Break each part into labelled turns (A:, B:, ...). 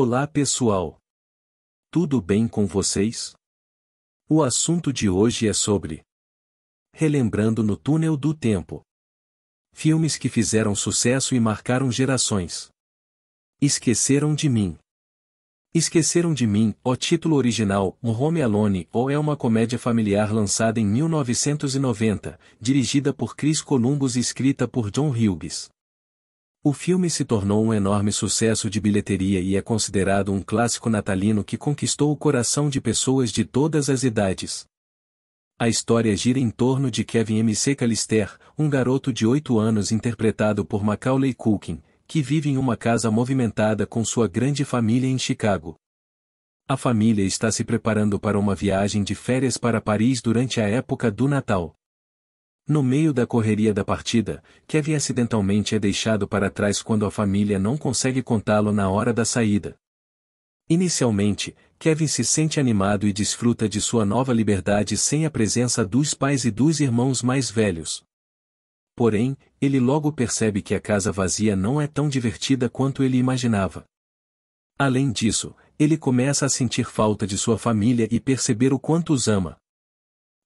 A: Olá pessoal! Tudo bem com vocês? O assunto de hoje é sobre Relembrando no Túnel do Tempo. Filmes que fizeram sucesso e marcaram gerações. Esqueceram de mim. Esqueceram de mim, o título original, Home Alone, ou é uma comédia familiar lançada em 1990, dirigida por Chris Columbus e escrita por John Hughes. O filme se tornou um enorme sucesso de bilheteria e é considerado um clássico natalino que conquistou o coração de pessoas de todas as idades. A história gira em torno de Kevin M.C. Callister, um garoto de 8 anos interpretado por Macaulay Culkin, que vive em uma casa movimentada com sua grande família em Chicago. A família está se preparando para uma viagem de férias para Paris durante a época do Natal. No meio da correria da partida, Kevin acidentalmente é deixado para trás quando a família não consegue contá-lo na hora da saída. Inicialmente, Kevin se sente animado e desfruta de sua nova liberdade sem a presença dos pais e dos irmãos mais velhos. Porém, ele logo percebe que a casa vazia não é tão divertida quanto ele imaginava. Além disso, ele começa a sentir falta de sua família e perceber o quanto os ama.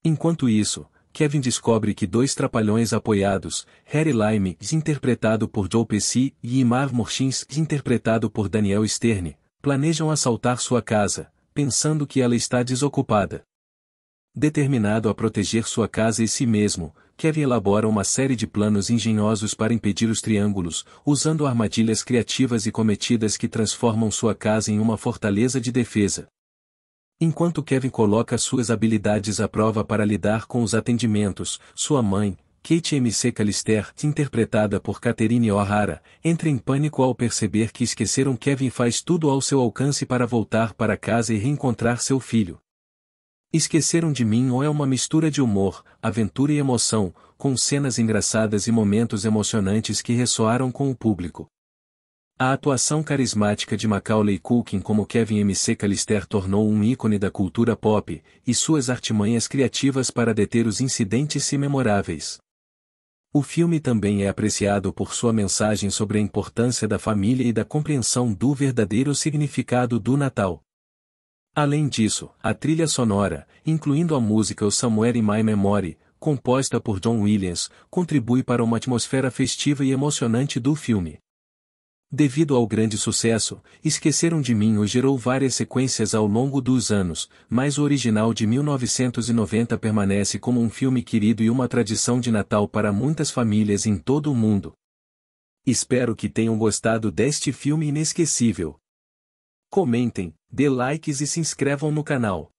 A: Enquanto isso, Kevin descobre que dois trapalhões apoiados, Harry Lime, interpretado por Joe Pesci, e Imar Morshins, interpretado por Daniel Stern, planejam assaltar sua casa, pensando que ela está desocupada. Determinado a proteger sua casa e si mesmo, Kevin elabora uma série de planos engenhosos para impedir os triângulos, usando armadilhas criativas e cometidas que transformam sua casa em uma fortaleza de defesa. Enquanto Kevin coloca suas habilidades à prova para lidar com os atendimentos, sua mãe, Kate M.C. Callister, interpretada por Catherine O'Hara, entra em pânico ao perceber que esqueceram Kevin faz tudo ao seu alcance para voltar para casa e reencontrar seu filho. Esqueceram de mim ou é uma mistura de humor, aventura e emoção, com cenas engraçadas e momentos emocionantes que ressoaram com o público. A atuação carismática de Macaulay Culkin como Kevin M.C. Callister tornou um ícone da cultura pop, e suas artimanhas criativas para deter os incidentes se memoráveis. O filme também é apreciado por sua mensagem sobre a importância da família e da compreensão do verdadeiro significado do Natal. Além disso, a trilha sonora, incluindo a música O Somewhere in My Memory, composta por John Williams, contribui para uma atmosfera festiva e emocionante do filme devido ao grande sucesso, Esqueceram de Mim o gerou várias sequências ao longo dos anos, mas o original de 1990 permanece como um filme querido e uma tradição de Natal para muitas famílias em todo o mundo. Espero que tenham gostado deste filme inesquecível. Comentem, dê likes e se inscrevam no canal.